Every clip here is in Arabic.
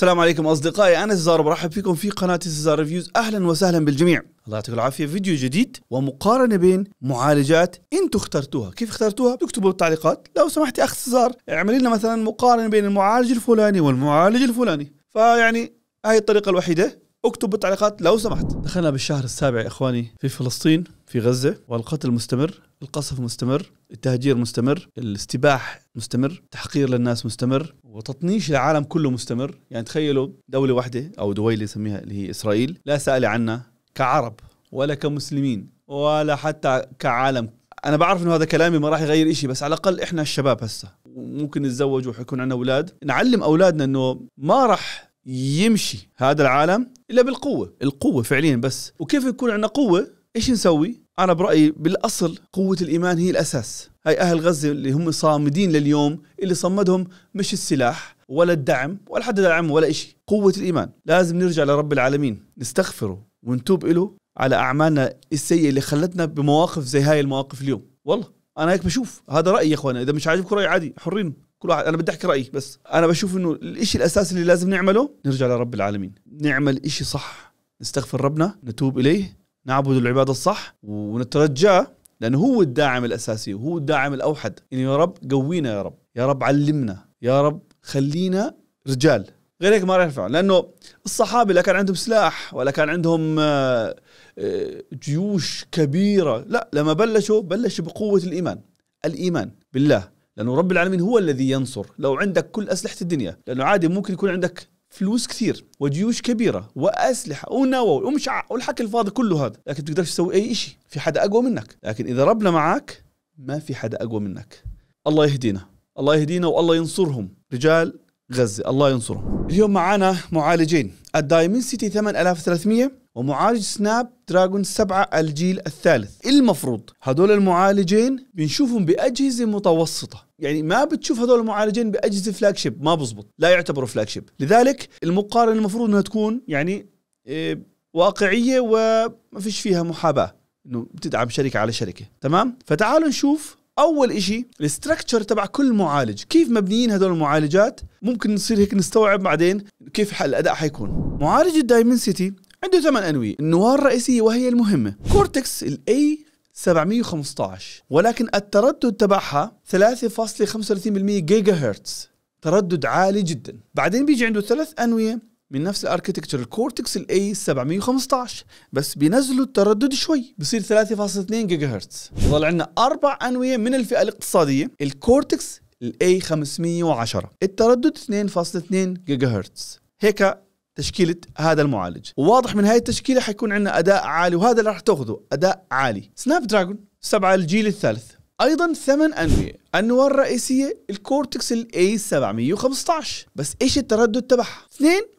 السلام عليكم اصدقائي انا سزار برحب فيكم في قناه سزار ريفيوز اهلا وسهلا بالجميع الله يعطيكم العافيه فيديو جديد ومقارنه بين معالجات انتم اخترتوها كيف اخترتوها اكتبوا بالتعليقات لو سمحت اخ سزار اعملي لنا مثلا مقارنه بين المعالج الفلاني والمعالج الفلاني فيعني هاي الطريقه الوحيده اكتب بالتعليقات لو سمحت دخلنا بالشهر السابع يا اخواني في فلسطين في غزه والقتل مستمر القصف مستمر التهجير مستمر الاستباح مستمر تحقير للناس مستمر وتطنيش العالم كله مستمر يعني تخيلوا دولة واحدة أو دولة اللي يسميها اللي هي إسرائيل لا سألة عنا كعرب ولا كمسلمين ولا حتى كعالم انا بعرف انه هذا كلامي ما راح يغير إشي بس على الاقل احنا الشباب هسه ممكن نتزوج وحيكون عندنا اولاد نعلم اولادنا انه ما راح يمشي هذا العالم الا بالقوه القوه فعليا بس وكيف يكون عندنا قوه ايش نسوي انا برايي بالاصل قوه الايمان هي الاساس هاي اهل غزه اللي هم صامدين لليوم اللي صمدهم مش السلاح ولا الدعم ولا حد دعم ولا شيء قوه الايمان لازم نرجع لرب العالمين نستغفره ونتوب له على اعمالنا السيئه اللي خلتنا بمواقف زي هاي المواقف اليوم والله انا هيك بشوف هذا رايي يا اخوانا اذا مش عاجبكم رايي عادي حرين كل واحد انا بدي احكي رايي بس انا بشوف انه الشيء الاساسي اللي لازم نعمله نرجع لرب العالمين نعمل شيء صح نستغفر ربنا نتوب اليه نعبد العباده الصح ونترجاه لانه هو الداعم الاساسي وهو الداعم الاوحد يعني يا رب قوينا يا رب يا رب علمنا يا رب خلينا رجال غير هيك ما راح ينفع لانه الصحابه لا كان عندهم سلاح ولا كان عندهم آه، آه، جيوش كبيره لا لما بلشوا بلشوا بقوه الايمان الايمان بالله لانه رب العالمين هو الذي ينصر لو عندك كل اسلحه الدنيا لانه عادي ممكن يكون عندك فلوس كثير وجيوش كبيره واسلحه ونووي ومش والحكي الفاضي كله هذا لكن تقدرش تسوي اي شيء في حدا اقوى منك لكن اذا ربنا معك ما في حدا اقوى منك الله يهدينا الله يهدينا والله ينصرهم رجال غزه الله ينصرهم اليوم معانا معالجين الدايمنسيتي 8300 ومعالج سناب دراجون 7 الجيل الثالث المفروض هذول المعالجين بنشوفهم بأجهزة متوسطة يعني ما بتشوف هذول المعالجين بأجهزة فلاج شيب ما بزبط لا يعتبروا فلاج شيب لذلك المقارنة المفروض أنها تكون يعني آه، واقعية وما فيش فيها محاباة انه بتدعم شركه على شركه تمام فتعالوا نشوف اول إشي الاستراكشر تبع كل معالج كيف مبنيين هذول المعالجات ممكن نصير هيك نستوعب بعدين كيف الاداء حيكون معالج الدايمنسيتي عنده ثمان أنوية النواه الرئيسية وهي المهمة كورتكس الاي 715 ولكن التردد تبعها 3.35% جيجا هرتز تردد عالي جدا بعدين بيجي عنده ثلاث أنوية من نفس الاركتكتشر الكورتكس الاي 715 بس بينزلوا التردد شوي بصير 3.2 جيجا هرتز ظل عندنا اربع انويه من الفئه الاقتصاديه الكورتكس الاي 510 التردد 2.2 جيجا هرتز هيك تشكيله هذا المعالج وواضح من هاي التشكيله حيكون عندنا اداء عالي وهذا اللي راح تاخذه اداء عالي سناب دراجون 7 الجيل الثالث ايضا ثمان انويه انواع الرئيسيه الكورتكس الاي 715 بس ايش التردد تبعها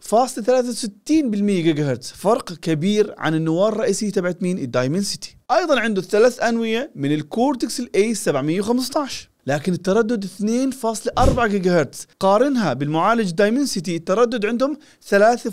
2.63% جيجا هرتز فرق كبير عن النواه الرئيسيه تبعت مين الدايمنسيتي ايضا عنده ثلاث انويه من الكورتكس الاي 715 لكن التردد 2.4 جيجا هرتز قارنها بالمعالج دايمنسيتي التردد عندهم 3.2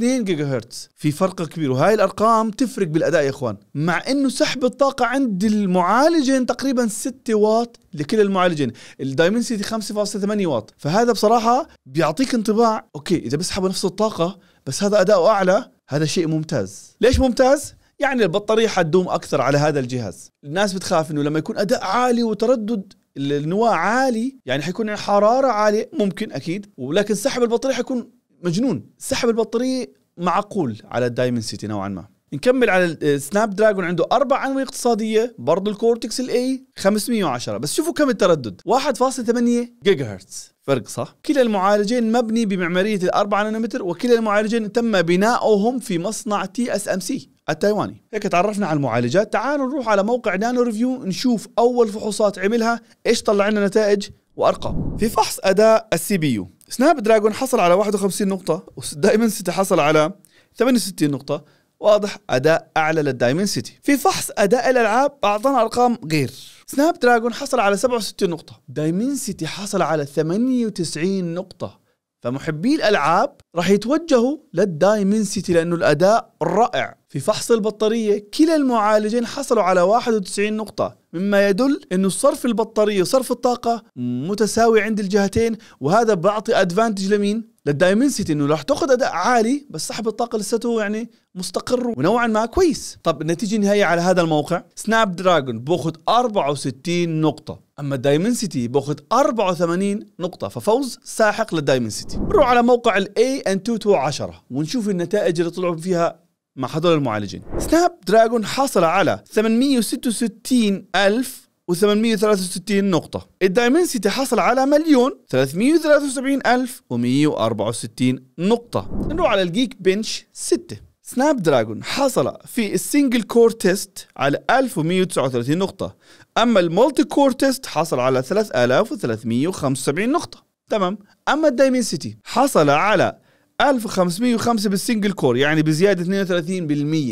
جيجا هرتز في فرق كبير وهاي الارقام تفرق بالاداء يا اخوان مع انه سحب الطاقه عند المعالجين تقريبا 6 واط لكلا المعالجين الدايمنسيتي 5.8 واط فهذا بصراحه بيعطيك انطباع اوكي اذا بسحبوا نفس الطاقه بس هذا اداؤه اعلى هذا شيء ممتاز ليش ممتاز يعني البطاريه حتدوم اكثر على هذا الجهاز الناس بتخاف انه لما يكون اداء عالي وتردد النواة عالي يعني حيكون حرارة عالية ممكن أكيد ولكن سحب البطارية حيكون مجنون سحب البطارية معقول على الدايمن سيتي نوعا ما نكمل على السناب آه، دراجون عنده اربع انواع اقتصاديه برضه الكورتكس الاي 510 بس شوفوا كم التردد 1.8 جيجا هرتز فرق صح كلا المعالجين مبني بمعماريه ال 4 نانومتر وكلا المعالجين تم بناؤهم في مصنع تي اس ام سي التايواني هيك تعرفنا على المعالجات تعالوا نروح على موقع نانو ريفيو نشوف اول فحوصات عملها ايش طلع لنا نتائج وارقام في فحص اداء السي بي يو سناب دراجون حصل على 51 نقطه سيتي حصل على 68 نقطه واضح اداء اعلى للدايمنسيتي في فحص اداء الالعاب اعطانا ارقام غير سناب دراجون حصل على 67 نقطه دايمنسيتي حصل على 98 نقطه فمحبي الالعاب راح يتوجهوا للدايمنسيتي لانه الاداء رائع في فحص البطارية كلا المعالجين حصلوا على 91 نقطة مما يدل أن صرف البطارية وصرف الطاقة متساوي عند الجهتين وهذا بعطي أدفانتج لمين؟ للدايمنسيتي انه راح تاخذ اداء عالي بس صاحب الطاقه لساته يعني مستقر ونوعا ما كويس طب النتيجه النهائيه على هذا الموقع سناب دراجون باخذ 64 نقطه اما الدايمنسيتي باخذ 84 نقطه ففوز ساحق للدايمنسيتي بنروح على موقع الاي ان 2 10 ونشوف النتائج اللي طلعوا فيها مع هذول المعالجين سناب دراجون حصل على 866 ألف و863 نقطة الدايمنسيتي حصل على مليون 373 ألف و164 نقطة نروح على الجيك بنش 6 سناب دراجون حصل في السنجل كور تيست على 1139 نقطة أما المولتي كور تيست حصل على 3375 نقطة تمام أما الدايمنسيتي حصل على 1505 بالسنجل كور يعني بزياده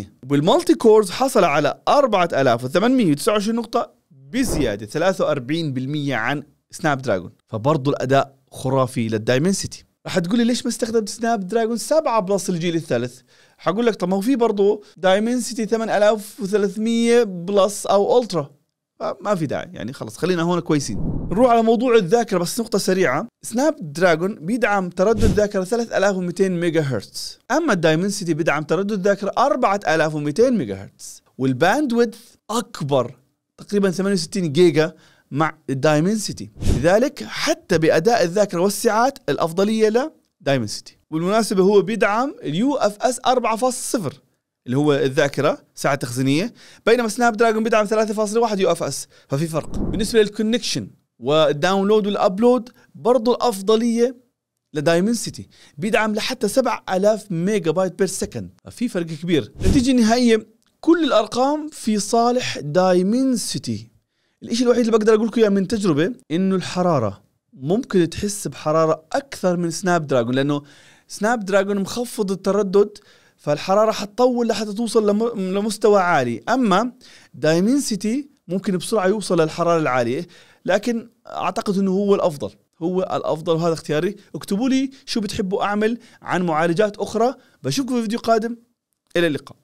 32% وبالمالتي كورز حصل على 4829 نقطه بزياده 43% عن سناب دراجون فبرضه الاداء خرافي سيتي رح تقول لي ليش ما استخدمت سناب دراجون 7 بلس الجيل الثالث حقول لك طب ما هو في برضه دايمنسيتي 8300 بلس او الترا فما في داعي يعني خلص خلينا هون كويسين نروح على موضوع الذاكره بس نقطه سريعه سناب دراجون بيدعم تردد ذاكره 3200 ميجا هرتز اما الدايمنسيتي بيدعم تردد ذاكره 4200 ميجا هرتز والباندويدث اكبر تقريبا 68 جيجا مع الدايمنسيتي لذلك حتى باداء الذاكره والسعات الافضليه لدايمنسيتي والمناسبة هو بيدعم اليو اف اس 4.0 اللي هو الذاكره ساعه تخزينيه بينما سناب دراجون بيدعم 3.1 يو اف اس ففي فرق بالنسبه للكونكشن والداونلود والابلود برضو الافضليه لدايمنسيتي بيدعم لحتى 7000 ميجا بايت بير سكند في فرق كبير نتيجة النهائيه كل الارقام في صالح دايمنسيتي الشيء الوحيد اللي بقدر اقول لكم اياه من تجربه انه الحراره ممكن تحس بحراره اكثر من سناب دراجون لانه سناب دراجون مخفض التردد فالحراره حتطول لحتى توصل لمستوى عالي اما دايمنسيتي ممكن بسرعه يوصل للحراره العاليه لكن اعتقد انه هو الافضل هو الافضل وهذا اختياري اكتبوا لي شو بتحبوا اعمل عن معالجات اخرى بشوفكم في فيديو قادم الى اللقاء